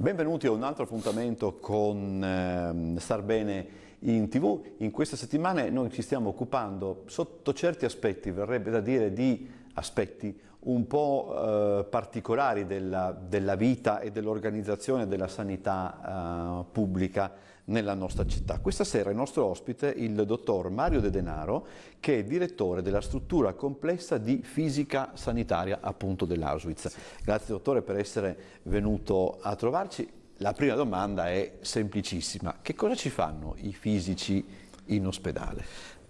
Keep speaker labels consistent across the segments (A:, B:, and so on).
A: Benvenuti a un altro appuntamento con ehm, Star Bene in TV. In questa settimana noi ci stiamo occupando, sotto certi aspetti, verrebbe da dire di aspetti un po' eh, particolari della, della, vita e dell'organizzazione della sanità eh, pubblica nella nostra città. Questa sera il nostro ospite è il dottor Mario De Denaro, che è direttore della struttura complessa di fisica sanitaria appunto dell'Auschwitz. Grazie dottore per essere venuto a trovarci. La prima domanda è semplicissima. Che cosa ci fanno i fisici in ospedale?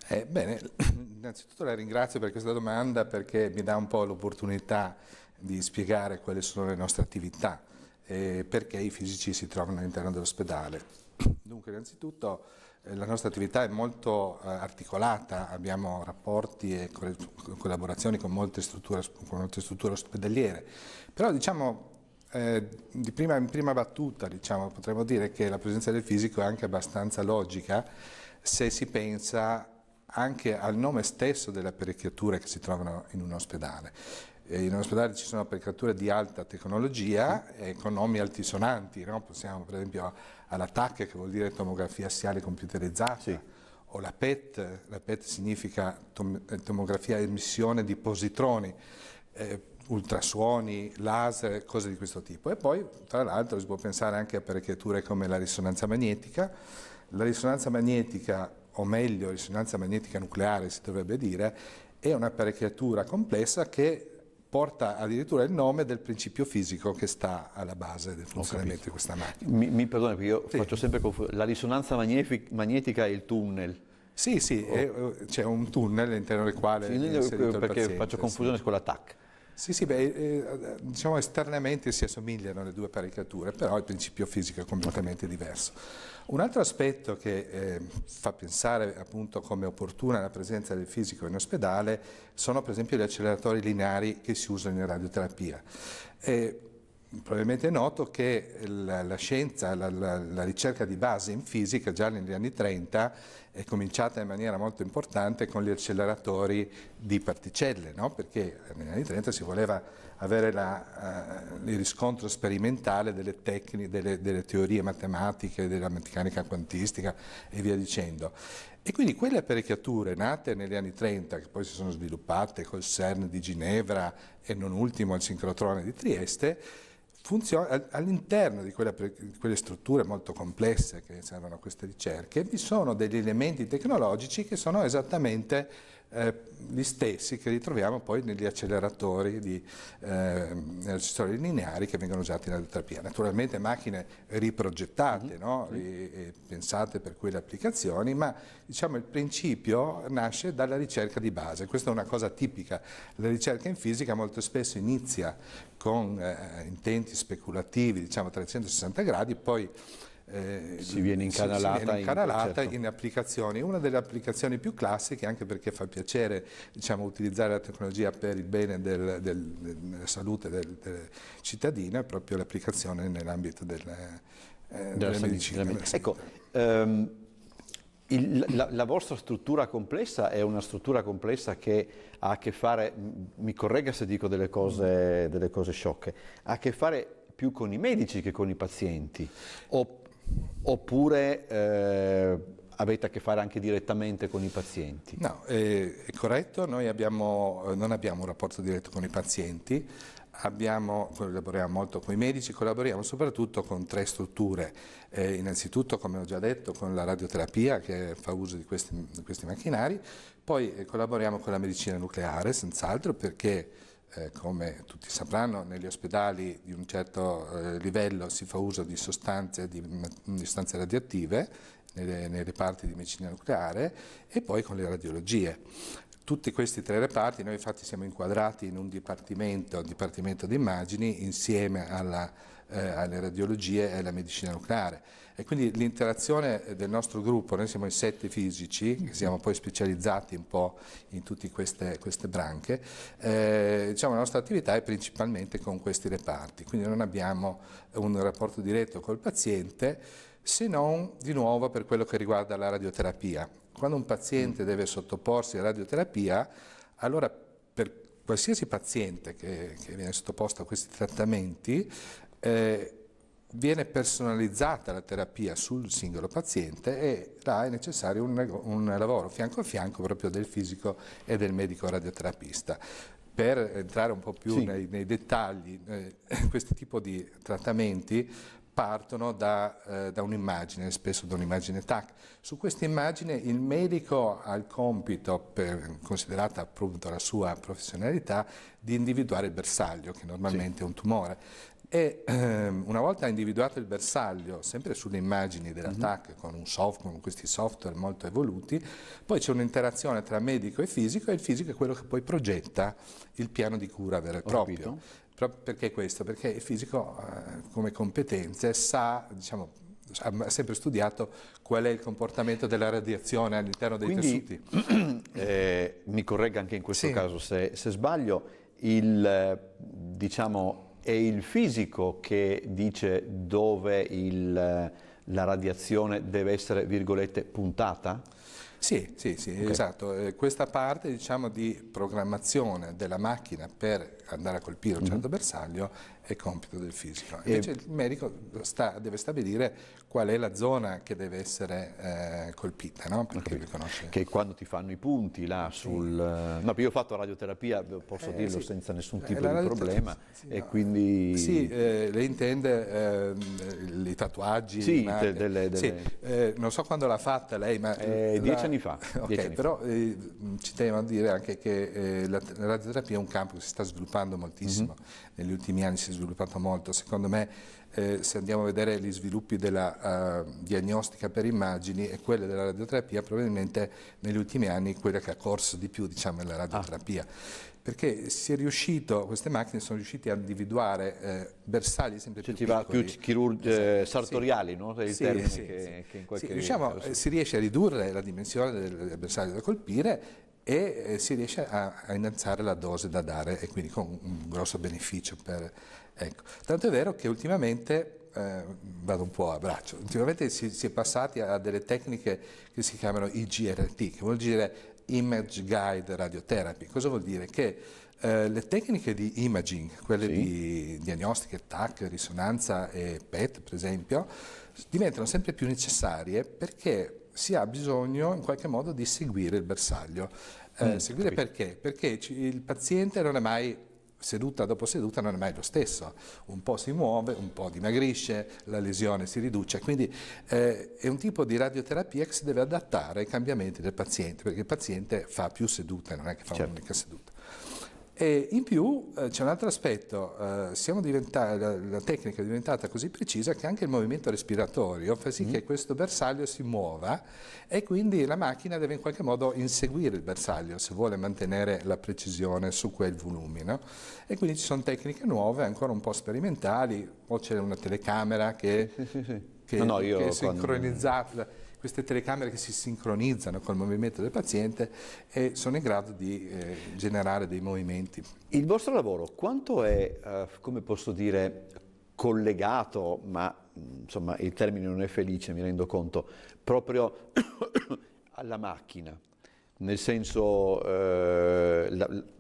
A: Eh, bene,
B: innanzitutto la ringrazio per questa domanda perché mi dà un po' l'opportunità di spiegare quali sono le nostre attività e perché i fisici si trovano all'interno dell'ospedale. Dunque, innanzitutto eh, la nostra attività è molto eh, articolata, abbiamo rapporti e collaborazioni con molte strutture, con molte strutture ospedaliere, però diciamo eh, di prima, in prima battuta diciamo, potremmo dire che la presenza del fisico è anche abbastanza logica se si pensa anche al nome stesso delle apparecchiature che si trovano in un ospedale in ospedale ci sono apparecchiature di alta tecnologia e con nomi altisonanti, no? pensiamo per esempio all'ATAC che vuol dire tomografia assiale computerizzata, sì. o la PET, la PET significa tom eh, tomografia a emissione di positroni, eh, ultrasuoni, laser, cose di questo tipo. E poi tra l'altro si può pensare anche a apparecchiature come la risonanza magnetica, la risonanza magnetica o meglio risonanza magnetica nucleare si dovrebbe dire, è un'apparecchiatura complessa che porta addirittura il
A: nome del principio fisico che sta
B: alla base del funzionamento di
A: questa macchina. Mi, mi perdoni perché io sì. faccio sempre confusione, la risonanza magnetica è il tunnel. Sì, sì, oh. Eh, c'è un tunnel all'interno del quale... Sì, perché paziente, faccio confusione sì. con l'attacco.
B: Sì, sì, beh, eh, eh, diciamo esternamente si assomigliano le due caricature, però il principio fisico è completamente diverso. Un altro aspetto che eh, fa pensare appunto come opportuna la presenza del fisico in ospedale sono per esempio gli acceleratori lineari che si usano in radioterapia. Eh, probabilmente è noto che la, la scienza, la, la, la, ricerca di base in fisica già negli anni 30 è cominciata in maniera molto importante con gli acceleratori di particelle, no? perché negli anni 30 si voleva avere uh, il riscontro sperimentale delle, tecniche, delle, delle teorie matematiche, della meccanica quantistica e via dicendo. E quindi quelle apparecchiature nate negli anni 30, che poi si sono sviluppate col CERN di Ginevra e non ultimo al sincrotrone di Trieste, funziona, all'interno di, di, quelle strutture molto complesse che servono a queste ricerche, vi sono degli elementi tecnologici che sono esattamente eh, gli stessi che ritroviamo poi negli acceleratori di eh, acceleratori lineari che vengono usati nella terapia. Naturalmente macchine riprogettate, mm -hmm. no? Ri eh, pensate per quelle applicazioni, ma diciamo, il principio nasce dalla ricerca di base. Questa è una cosa tipica. La ricerca in fisica molto spesso inizia con eh, intenti speculativi, diciamo a 360 gradi, poi
A: eh, si viene incanalata, si viene incanalata in, certo.
B: in, applicazioni. Una delle applicazioni più classiche, anche perché fa piacere diciamo, utilizzare la tecnologia per il bene del, del, della salute del, del cittadino, è proprio l'applicazione nell'ambito del, eh, della, della medicina.
A: Della medicina. Ecco, ehm, il, la, la, vostra struttura complessa è una struttura complessa che ha a che fare, mi corregga se dico delle cose, delle cose sciocche, ha a che fare più con i medici che con i pazienti? O Oppure eh, avete a che fare anche direttamente con i pazienti?
B: No, eh, è corretto, noi abbiamo, eh, non abbiamo un rapporto diretto con i pazienti, Abbiamo, collaboriamo molto con i medici, collaboriamo soprattutto con tre strutture, eh, innanzitutto come ho già detto con la radioterapia che fa uso di questi, di questi macchinari, poi eh, collaboriamo con la medicina nucleare senz'altro perché eh, come tutti sapranno, negli ospedali di un certo eh, livello si fa uso di sostanze, di, mm, di sostanze radioattive nelle, nei reparti di medicina nucleare e poi con le radiologie. Tutti questi tre reparti, noi infatti siamo inquadrati in un dipartimento, un dipartimento di immagini insieme alla eh, alle radiologie e alla medicina nucleare. E quindi l'interazione eh, del nostro gruppo, noi siamo in sette fisici, che siamo poi specializzati un po' in tutte queste, queste branche, eh, diciamo la nostra attività è principalmente con questi reparti, quindi non abbiamo un rapporto diretto col paziente se non di nuovo per quello che riguarda la radioterapia. Quando un paziente deve sottoporsi a radioterapia, allora per qualsiasi paziente che, che viene sottoposto a questi trattamenti eh, viene personalizzata la terapia sul singolo paziente e là è necessario un, un lavoro fianco a fianco proprio del fisico e del medico radioterapista per entrare un po' più sì. nei, nei, dettagli, eh, questo tipo di trattamenti partono da, eh, da un'immagine, spesso da un'immagine TAC. Su questa immagine il medico ha il compito, per, considerata appunto la sua professionalità, di individuare il bersaglio, che normalmente sì. è un tumore. E ehm, una volta individuato il bersaglio, sempre sulle immagini dell'attacco, mhm. con un software, con questi software molto evoluti, poi c'è un'interazione tra medico e fisico e il fisico è quello che poi progetta il piano di cura vero e proprio. Proprio perché questo? Perché il fisico eh, come competenze sa, diciamo, ha sempre studiato qual è il comportamento della radiazione all'interno dei Quindi,
A: tessuti. Eh, mi corregga anche in questo sì. caso se, se sbaglio, il, eh, diciamo, è il fisico che dice dove il, eh, la radiazione deve essere, virgolette, puntata? Sì, sì, sì okay. esatto. Eh,
B: questa parte diciamo, di programmazione della macchina per andare a colpire un mm-hmm. certo mm -hmm. bersaglio è compito del fisico. Invece e... il medico sta, deve stabilire qual è la zona che deve essere eh, colpita, no? perché
A: Che quando ti fanno i punti là sul... Eh, no, io ho fatto radioterapia, posso eh, dirlo sì. senza nessun eh, tipo eh, di problema, sì, e no. quindi... Sì, eh, lei intende ehm, i tatuaggi? Sì, ma... delle, delle... sì.
B: non so quando l'ha fatta lei, ma... La... Dieci anni fa. ok, anni però fa. ci tengo a dire anche che la radioterapia è un campo che si sta sviluppando sviluppando moltissimo, mm -hmm. negli ultimi anni si è sviluppato molto. Secondo me eh, se andiamo a vedere gli sviluppi della uh, diagnostica per immagini e quella della radioterapia, probabilmente negli ultimi anni quella che ha corso di più diciamo, è la ah. radioterapia. Ah. Perché riuscito, queste macchine sono riuscite a individuare eh, bersagli sempre cioè, più piccoli. più chirurgi, esatto. Eh, sartoriali, sì. no? Sì, sì, che, sì.
A: Che sì riusciamo, eh,
B: si riesce a ridurre la dimensione del bersaglio da colpire e eh, si riesce a, a innalzare la dose da dare e quindi con un grosso beneficio per, ecco. Tanto è vero che ultimamente eh, vado un po' a braccio. Ultimamente si, si, è passati a delle tecniche che si chiamano IGRT, che vuol dire Image Guide Radiotherapy. Cosa vuol dire? Che eh, le tecniche di imaging, quelle sì. di diagnostica, TAC, risonanza e PET, per esempio, diventano sempre più necessarie perché si ha bisogno in qualche modo di seguire il bersaglio. Eh, mm, seguire capito. perché? Perché il paziente non è mai seduta dopo seduta non è mai lo stesso, un po' si muove, un po' dimagrisce, la lesione si riduce, quindi eh, è un tipo di radioterapia che si deve adattare ai cambiamenti del paziente, perché il paziente fa più sedute, non è che fa certo. un'unica seduta. E in più eh, c'è un altro aspetto, eh, la, la, tecnica è diventata così precisa che anche il movimento respiratorio fa sì mm. che questo bersaglio si muova e quindi la macchina deve in qualche modo inseguire il bersaglio se vuole mantenere la precisione su quel volume. No? E quindi ci sono tecniche nuove, ancora un po' sperimentali, o c'è una telecamera che, sì, sì, sì. che, no, no, che è sincronizzata. Quando queste telecamere che si sincronizzano col movimento del paziente e
A: sono in grado di eh, generare dei movimenti. Il vostro lavoro quanto è, eh, come posso dire, collegato, ma mm, insomma il termine non è felice, mi rendo conto, proprio alla macchina? Nel senso... Eh, la,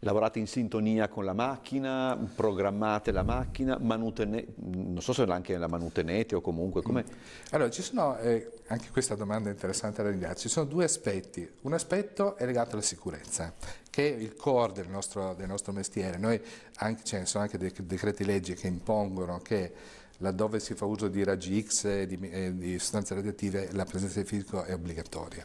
A: lavorate in sintonia con la macchina, programmate la macchina, non so se anche la manutenete o comunque come... Mm. Allora, ci sono, eh, anche questa domanda
B: è interessante da ringraziare, ci sono due aspetti, un aspetto è legato alla sicurezza, che è il core del nostro, del nostro mestiere, noi anche, ce ne sono anche dei decreti legge che impongono che laddove si fa uso di raggi X e di, eh, di sostanze radioattive la presenza di fisico è obbligatoria.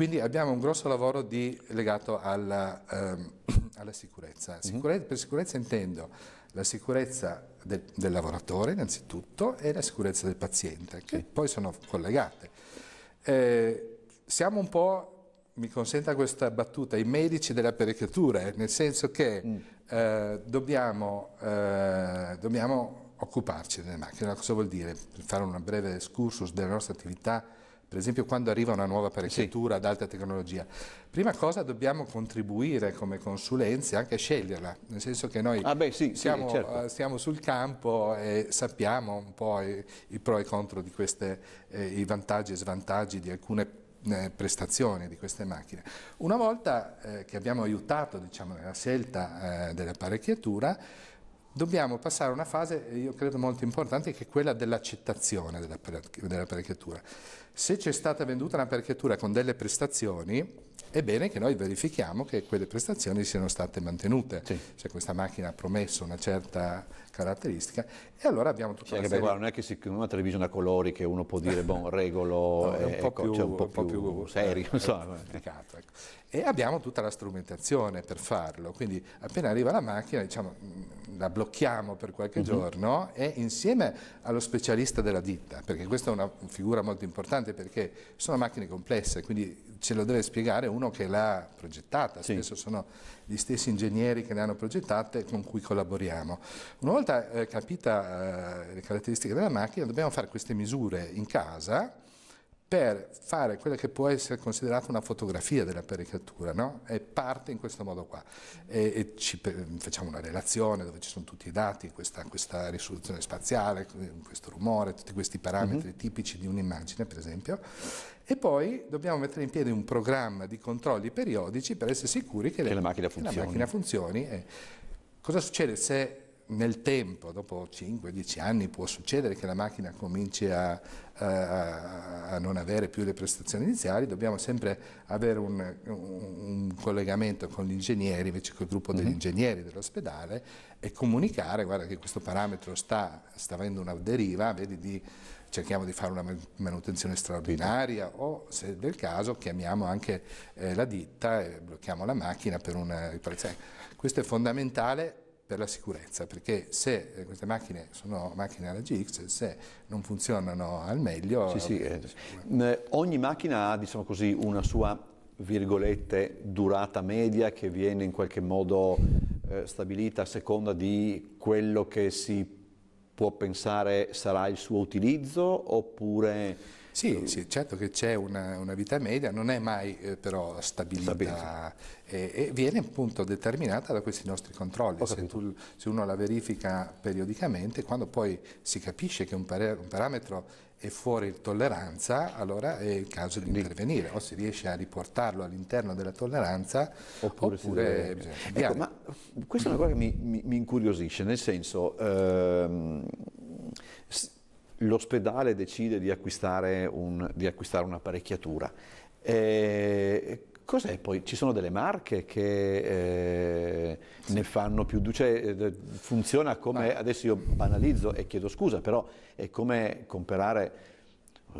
B: Quindi abbiamo un grosso lavoro di, legato alla, ehm, alla sicurezza. Mhm. Sicure per sicurezza intendo la sicurezza del, del, lavoratore innanzitutto e la sicurezza del paziente, che sì. poi sono collegate. Eh, siamo un po' mi consenta questa battuta, i medici delle apparecchiature, eh, nel senso che mm. eh, dobbiamo, eh, dobbiamo, occuparci delle macchine. Cosa vuol dire? Per fare un breve excursus della nostra attività, per esempio quando arriva una nuova apparecchiatura sì. ad alta tecnologia, prima cosa dobbiamo contribuire come consulenze anche a sceglierla, nel senso che noi ah beh, sì, siamo, sì, certo. Eh, siamo, sul campo e sappiamo un po' i, i pro e i contro di queste, eh, i vantaggi e svantaggi di alcune eh, prestazioni di queste macchine. Una volta eh, che abbiamo aiutato diciamo, nella scelta eh, dell'apparecchiatura, dobbiamo passare a una fase, io credo molto importante, che è quella dell'accettazione dell'apparecchiatura. Se c'è stata venduta un'apparecchiatura con delle prestazioni, è bene che noi verifichiamo che quelle prestazioni siano state mantenute, sì. se questa macchina ha promesso una certa caratteristica e allora abbiamo tutto il tempo. non
A: è che siccome una televisione a colori che uno può dire bon, regolo, no, è eh, ecco, cioè, un po' più, cioè un po un più, più eh, serio, eh, complicato, ecco.
B: e abbiamo tutta la strumentazione per farlo, quindi appena arriva la macchina diciamo la blocchiamo per qualche uh mhm. -huh. giorno e insieme allo specialista della ditta, perché questa è una figura molto importante perché sono macchine complesse, quindi ce lo deve spiegare uno che l'ha progettata, sì. spesso sono gli stessi ingegneri che le hanno progettate con cui collaboriamo. Una volta eh, capita eh, le caratteristiche della macchina dobbiamo fare queste misure in casa per fare quella che può essere considerata una fotografia della pericatura, no? e parte in questo modo qua. E, e ci, facciamo una relazione dove ci sono tutti i dati, questa, questa risoluzione spaziale, questo rumore, tutti questi parametri mm -hmm. tipici di un'immagine, per esempio, e poi dobbiamo mettere in piedi un programma di controlli periodici per essere sicuri che, che le, la macchina funzioni. Che la macchina funzioni e cosa succede se nel tempo, dopo 5-10 anni, può succedere che la macchina cominci a, a, a, non avere più le prestazioni iniziali, dobbiamo sempre avere un, un collegamento con gli ingegneri, invece col gruppo degli mhm. ingegneri dell'ospedale e comunicare, guarda che questo parametro sta, sta avendo una deriva, vedi di cerchiamo di fare una manutenzione straordinaria o se del caso chiamiamo anche eh, la ditta e blocchiamo la macchina per una riparazione. Ecco, questo è fondamentale per la sicurezza, perché se eh, queste macchine sono macchine alla GX, se non funzionano al meglio... Sì, sì, eh,
A: eh ogni macchina ha diciamo così, una sua virgolette, durata media che viene in qualche modo eh, stabilita a seconda di quello che si può pensare sarà il suo utilizzo oppure
B: sì, sì certo che c'è una, una, vita media, non è mai eh, però stabilita e, e, viene appunto determinata da questi nostri controlli. Se, tu, se, uno la verifica periodicamente, quando poi si capisce che un, par un parametro è fuori tolleranza, allora è il caso di intervenire, o si riesce a riportarlo all'interno della tolleranza oppure, oppure bisogna ecco, cambiare. Ecco, ma
A: questa è una cosa che mi, mi, mi incuriosisce, nel senso... Ehm, l'ospedale decide di acquistare, un, di acquistare un'apparecchiatura. Eh, cos'è poi? Ci sono delle marche che eh, sì. ne fanno più, cioè, eh, funziona come, adesso io banalizzo e chiedo scusa, però è come comprare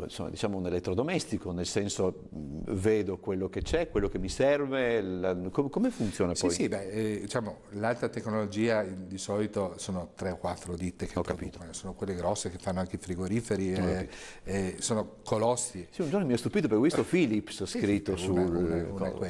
A: insomma, diciamo un elettrodomestico, nel senso vedo quello che c'è, quello che mi serve, la, com come funziona poi? Sì, sì, beh,
B: eh, diciamo, l'alta tecnologia eh, di solito sono tre o quattro ditte che Ho producono, capito. Eh, sono quelle grosse che fanno anche i frigoriferi, eh, eh, sono colossi. Sì, un giorno mi ha stupito perché ho visto Philips scritto sì, una, sul... Una, una cosa,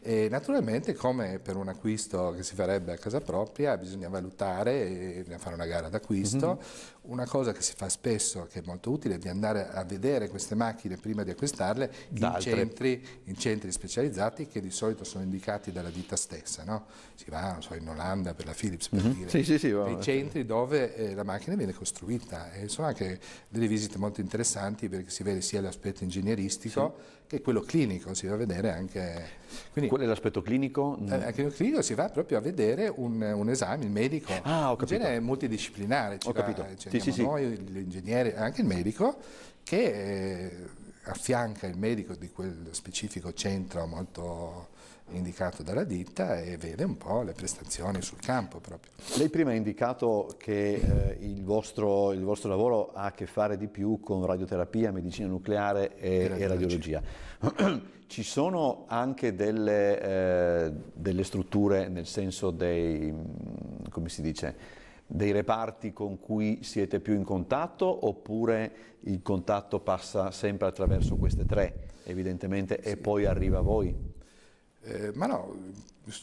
B: sì. naturalmente come per un acquisto che si farebbe a casa propria bisogna valutare, bisogna fare una gara d'acquisto, mm -hmm. una cosa che si fa spesso, che è molto utile, è di andare a vedere queste macchine prima di acquistarle in centri, in centri, specializzati che di solito sono indicati dalla ditta stessa. No? Si va so, in Olanda per la Philips, per mm-hmm. dire, sì, sì, sì, nei centri dove eh, la macchina viene costruita. E sono anche delle visite molto interessanti perché si vede sia l'aspetto ingegneristico che quello clinico, si va a vedere anche... Quindi, Qual è l'aspetto clinico? Eh, anche il clinico si va proprio a vedere un, un esame, il medico, ah, in genere è multidisciplinare, ci ho va, capito. Ci sì, noi, gli ingegneri, anche il medico, che eh, affianca il medico di quel specifico centro molto indicato dalla ditta e vede un po' le prestazioni sul campo proprio.
A: Lei prima ha indicato che eh, il, vostro, il, vostro, lavoro ha a che fare di più con radioterapia, medicina nucleare e, e radiologia. radiologia. Ci sono anche delle, eh, delle strutture nel senso dei, come si dice, dei reparti con cui siete più in contatto oppure il contatto passa sempre attraverso queste tre, evidentemente, sì. e poi arriva a voi? Eh, ma no,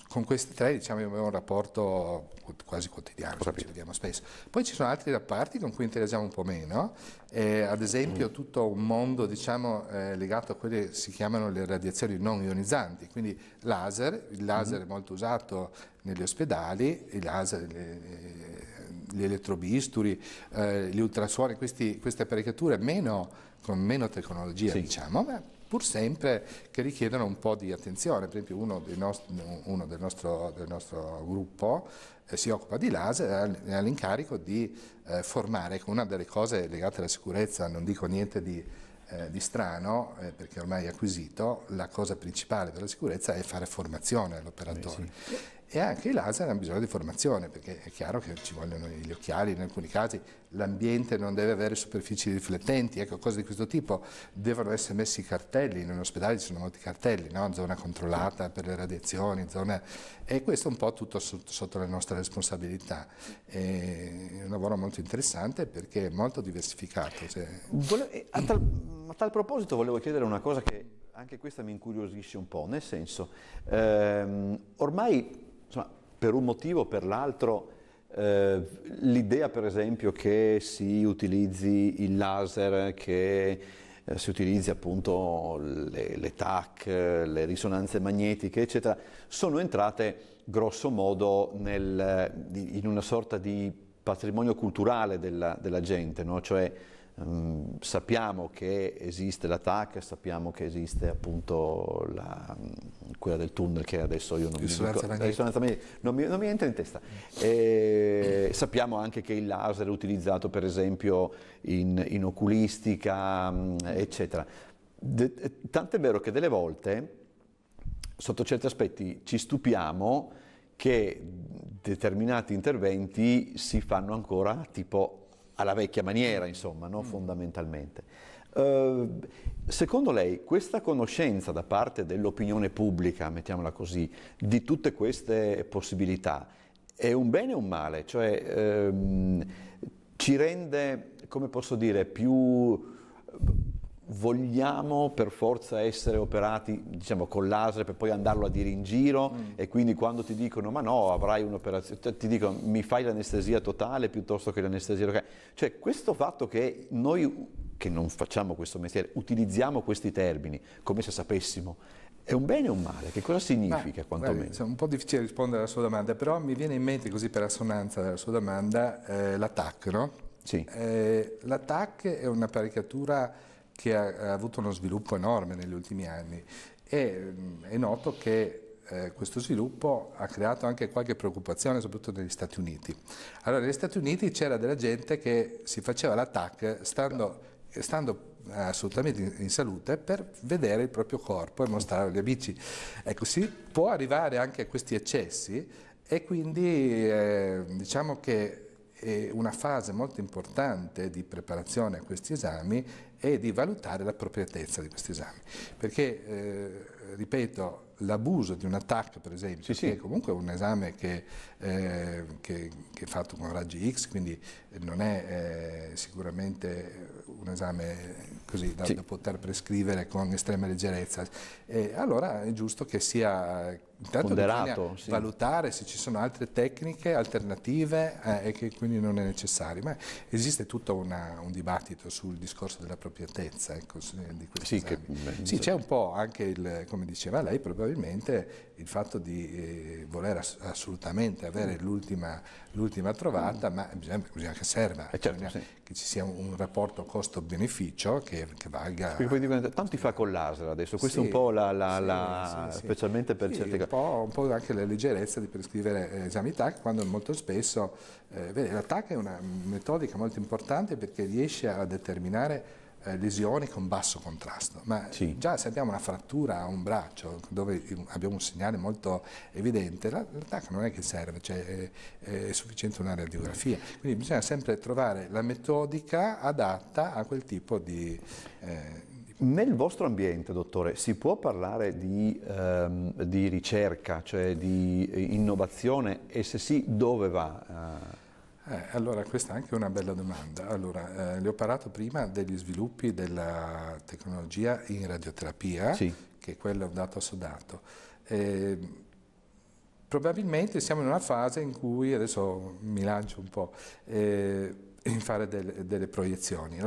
A: con questi tre diciamo abbiamo un rapporto quasi quotidiano, cioè,
B: ci vediamo spesso. Poi ci sono altri rapporti con cui interagiamo un po' meno, eh, ad esempio mm. tutto un mondo diciamo, eh, legato a quelle che si chiamano le radiazioni non ionizzanti, quindi laser, il laser mm -hmm. è molto usato negli ospedali, i laser, eh, gli elettrobisturi, eh, gli ultrasuoni, questi, queste apparecchiature meno, con meno tecnologia sì. diciamo, ma pur sempre che richiedono un po' di attenzione. Per esempio uno, nostri, uno del, nostro, del, nostro, gruppo eh, si occupa di laser e ha l'incarico di eh, formare, ecco, una delle cose legate alla sicurezza, non dico niente di, eh, di strano, eh, perché ormai è acquisito, la cosa principale della sicurezza è fare formazione all'operatore. Sì e anche i laser hanno bisogno di formazione perché è chiaro che ci vogliono gli occhiali in alcuni casi, l'ambiente non deve avere superfici riflettenti, ecco cose di questo tipo, devono essere messi i cartelli, in un ospedale ci sono molti cartelli, no? zona controllata per le radiazioni, zona... e questo è un po' tutto sotto, sotto la nostra responsabilità, è un lavoro molto interessante perché è molto diversificato. Cioè... Vole... Eh, a, tal...
A: a tal proposito volevo chiedere una cosa che anche questa mi incuriosisce un po', nel senso, ehm, ormai insomma, per un motivo o per l'altro eh, l'idea per esempio che si utilizzi il laser, che eh, si utilizzi appunto le, le TAC, le risonanze magnetiche eccetera, sono entrate grosso modo nel, in una sorta di patrimonio culturale della, della gente, no? cioè Um, sappiamo che esiste l'attacco, sappiamo che esiste appunto la, mm, quella del tunnel che adesso io non, mi, ricordo, eh, non, mi, non mi, entra in testa. E sappiamo anche che il laser è utilizzato per esempio in, in oculistica, mm, eccetera. De, eh, tant'è vero che delle volte, sotto certi aspetti, ci stupiamo che determinati interventi si fanno ancora tipo alla vecchia maniera, insomma, no? Mm. fondamentalmente. Uh, secondo lei questa conoscenza da parte dell'opinione pubblica, mettiamola così, di tutte queste possibilità è un bene o un male? Cioè um, ci rende, come posso dire, più vogliamo per forza essere operati diciamo con laser per poi andarlo a dire in giro mm. e quindi quando ti dicono ma no avrai un'operazione cioè ti dicono mi fai l'anestesia totale piuttosto che l'anestesia locale cioè questo fatto che noi che non facciamo questo mestiere utilizziamo questi termini come se sapessimo è un bene o un male? Che cosa
B: significa quantomeno? È un po' difficile rispondere alla sua domanda, però mi viene in mente così per assonanza della sua domanda eh, l'attacco, no? Sì. Eh, L'attacco è un'apparecchiatura che ha, ha avuto uno sviluppo enorme negli ultimi anni e è noto che eh, questo sviluppo ha creato anche qualche preoccupazione, soprattutto negli Stati Uniti. Allora, negli Stati Uniti c'era della gente che si faceva l'attack stando, stando eh, assolutamente in, in, salute per vedere il proprio corpo e mostrarlo agli amici. Ecco, si può arrivare anche a questi eccessi e quindi eh, diciamo che è una fase molto importante di preparazione a questi esami e di valutare l'appropriatezza di questi esami. Perché, eh, ripeto, l'abuso di un TAC, per esempio, sì, che sì. comunque un esame che, eh, che, che, è fatto con raggi X, quindi non è eh, sicuramente un esame così da, sì. da, poter prescrivere con estrema leggerezza, eh, allora è giusto che sia Intanto ponderato, sì. valutare se ci sono altre tecniche alternative eh, e che quindi non è necessario, ma esiste tutto una, un dibattito sul discorso dell'appropriatezza. Ecco, eh,
A: sì, che, sì c'è un
B: po' anche, il, come diceva lei, probabilmente il fatto di eh, voler ass assolutamente avere mm. l'ultima, trovata, mm. ma bisogna, bisogna, che serva, eh certo, bisogna sì. che ci sia un, un rapporto costo-beneficio che,
A: che, valga. Diventa, tanti fa con l'ASRA adesso, questa è un po' la, la, la specialmente per certi casi
B: po', un po' anche la leggerezza di prescrivere eh, esami TAC quando molto spesso, eh, la TAC è una metodica molto importante perché riesce a determinare eh, lesioni con basso contrasto, ma sì. già se abbiamo una frattura a un braccio dove abbiamo un segnale molto evidente, l'attacco non è che serve, cioè è, è, sufficiente una radiografia, quindi bisogna sempre trovare la metodica adatta a quel tipo di... Eh,
A: nel vostro ambiente, dottore, si può parlare di, ehm, di ricerca, cioè di eh, innovazione e se sì, dove va?
B: Eh, eh? allora, questa è anche una bella domanda. Allora, eh, le ho parlato prima degli sviluppi della tecnologia in radioterapia, sì. che è quello un dato assodato. probabilmente siamo in una fase in cui, adesso mi lancio un po', eh, eh, in fare delle, delle proiezioni.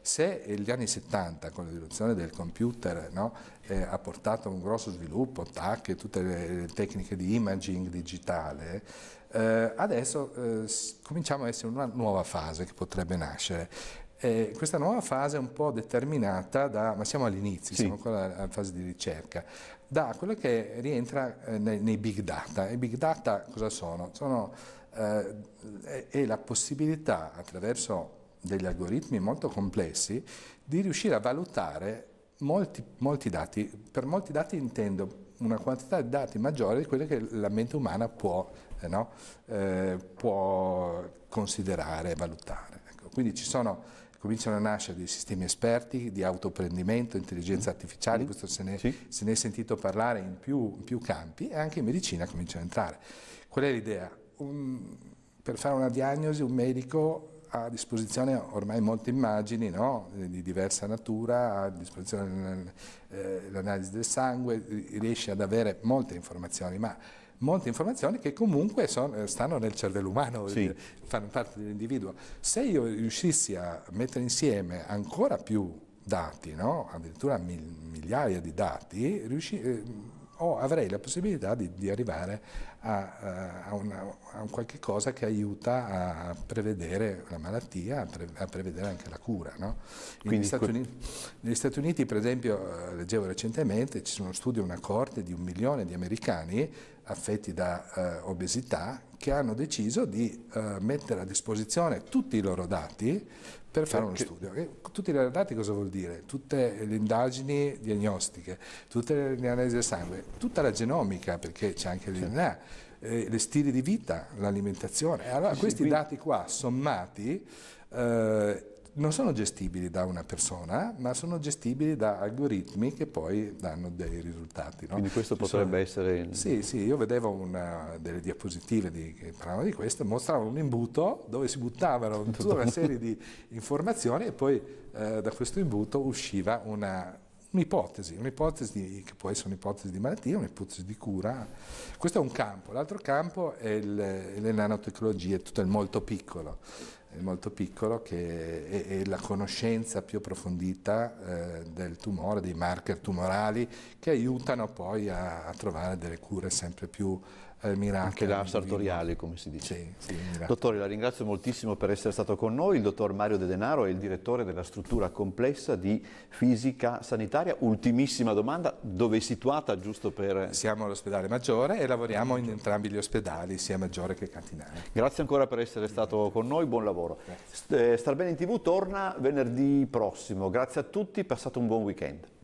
B: Se gli anni 70 con l'evoluzione del computer no, eh, ha portato a un grosso sviluppo, TAC e tutte le, le, tecniche di imaging digitale, eh, adesso eh, cominciamo a essere in una nuova fase che potrebbe nascere. questa nuova fase è un po' determinata da, ma siamo all'inizio, sì. siamo ancora alla fase di ricerca, da quello che rientra eh, nei, nei big data. I big data cosa sono? Sono eh, e la possibilità, attraverso degli algoritmi molto complessi, di riuscire a valutare molti, molti dati. Per molti dati intendo una quantità di dati maggiore di quelle che la mente umana può, eh, no? eh, può considerare e valutare. Ecco. Quindi ci sono, cominciano a nascere dei sistemi esperti di autoprendimento, intelligenza artificiale, mm. questo se ne, sì. se ne, è sentito parlare in più, in più campi e anche in medicina comincia a entrare. Qual è l'idea? un, per fare una diagnosi un medico ha a disposizione ormai molte immagini no? di diversa natura, ha a disposizione eh, l'analisi del sangue, riesce ad avere molte informazioni, ma molte informazioni che comunque sono, eh, stanno nel cervello umano, sì. fanno parte dell'individuo. Se io riuscissi a mettere insieme ancora più dati, no? addirittura migliaia di dati, riusci, eh, o avrei la possibilità di, di arrivare a, eh, a, una, a, un qualche cosa che aiuta a prevedere la malattia, a, pre, a prevedere anche la cura. No?
A: Negli, Stati Uniti,
B: negli, Stati Uniti, per esempio, eh, leggevo recentemente, ci sono studi una corte di un milione di americani affetti da eh, obesità che hanno deciso di eh, mettere a disposizione tutti i loro dati per fare uno studio. E tutti i loro dati cosa vuol dire? Tutte le indagini diagnostiche, tutte le analisi del sangue, tutta la genomica, perché c'è anche l'INA, eh, le stili di vita, l'alimentazione. Allora questi dati qua sommati eh, non sono gestibili da una persona, ma sono gestibili da algoritmi che poi danno dei risultati. No? Quindi questo potrebbe
A: sono... essere... Il... Sì,
B: sì, io vedevo una, delle diapositive di, che parlavano di questo, mostravano un imbuto dove si buttavano tutta una serie di informazioni e poi eh, da questo imbuto usciva una, un'ipotesi, un'ipotesi che può essere un'ipotesi di malattia, un'ipotesi di cura. Questo è un campo, l'altro campo è il, le nanotecnologie, tutto il molto piccolo molto piccolo che è, è la conoscenza più approfondita eh, del tumore, dei marker tumorali che aiutano poi a, a trovare delle
A: cure sempre più eh, Miracoli. Anche da sartoriali, come si dice. Sì, sì, Dottore, la ringrazio moltissimo per essere stato con noi. Il dottor Mario De Denaro è il direttore della struttura complessa di fisica sanitaria. Ultimissima domanda, dove è situata giusto per... Siamo all'ospedale Maggiore e lavoriamo in entrambi gli ospedali, sia Maggiore che Cantinari. Grazie ancora per essere stato con noi, buon lavoro. Grazie. Eh, Star bene in tv torna venerdì prossimo. Grazie a tutti, passate un buon weekend.